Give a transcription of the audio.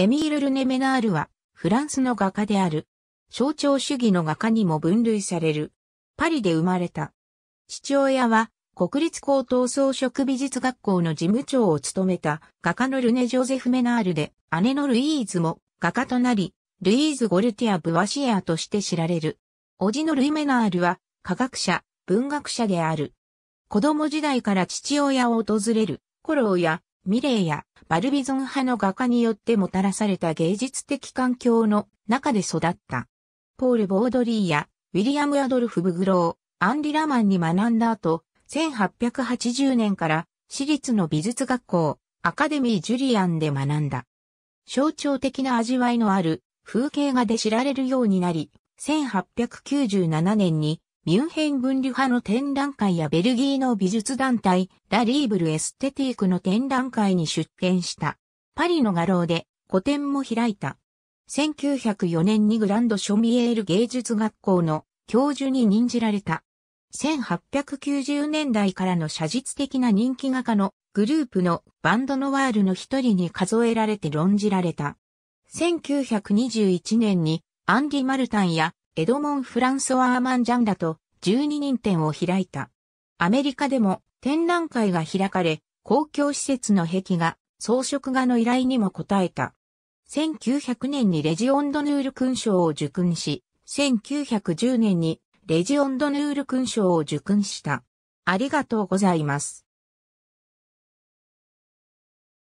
エミール・ルネ・メナールは、フランスの画家である。象徴主義の画家にも分類される。パリで生まれた。父親は、国立高等装飾美術学校の事務長を務めた画家のルネ・ジョゼフ・メナールで、姉のルイーズも画家となり、ルイーズ・ゴルティア・ブワシエアとして知られる。叔父のルイ・メナールは、科学者、文学者である。子供時代から父親を訪れる、コローやミレーやバルビゾン派の画家によってもたらされた芸術的環境の中で育った。ポール・ボードリーやウィリアム・アドルフ・ブグロー、アンリ・ラマンに学んだ後、1880年から私立の美術学校、アカデミー・ジュリアンで学んだ。象徴的な味わいのある風景画で知られるようになり、1897年にミュンヘン分離派の展覧会やベルギーの美術団体、ダリーブルエステティークの展覧会に出展した。パリの画廊で個展も開いた。1904年にグランドショミエール芸術学校の教授に任じられた。1890年代からの写実的な人気画家のグループのバンドノワールの一人に数えられて論じられた。1921年にアンディ・マルタンやエドモン・フランソワー・マンジャンラと12人展を開いた。アメリカでも展覧会が開かれ、公共施設の壁画、装飾画の依頼にも応えた。1900年にレジオンドヌール勲章を受勲し、1910年にレジオンドヌール勲章を受勲した。ありがとうございます。